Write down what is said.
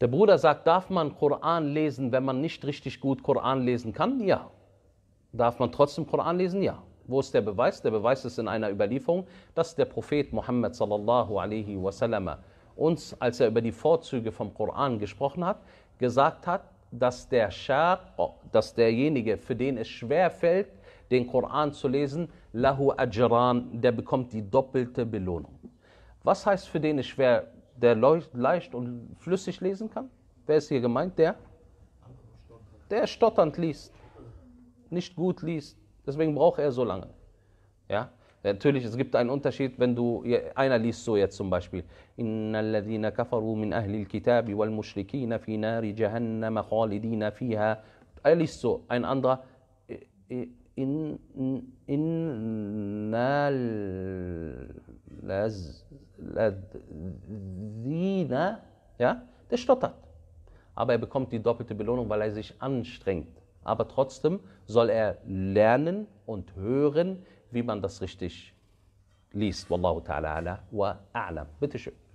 Der Bruder sagt, darf man Koran lesen, wenn man nicht richtig gut Koran lesen kann? Ja. Darf man trotzdem Koran lesen? Ja. Wo ist der Beweis? Der Beweis ist in einer Überlieferung, dass der Prophet Muhammad sallallahu alaihi wasallam uns, als er über die Vorzüge vom Koran gesprochen hat, gesagt hat, dass der Schar, dass derjenige, für den es schwer fällt, den Koran zu lesen, lahu ajran, der bekommt die doppelte Belohnung. Was heißt für den es schwer der leicht und flüssig lesen kann? Wer ist hier gemeint? Der? Der stotternd liest, nicht gut liest. Deswegen braucht er so lange. Ja? Natürlich, es gibt einen Unterschied, wenn du, einer liest so jetzt zum Beispiel, إِنَّ الَّذِينَ كَفَرُوا مِنْ أَهْلِ الْكِتَابِ وَالْمُشْرِكِينَ فِي نَارِ جَهَنَّمَ خَالِدِينَ فِيهَا Er liest so, ein anderer, in, in, Dina, äh, ja, der stottert. Aber er bekommt die doppelte Belohnung, weil er sich anstrengt. Aber trotzdem soll er lernen und hören, wie man das richtig liest. Wallahu ta'ala wa a'lam. Bitteschön.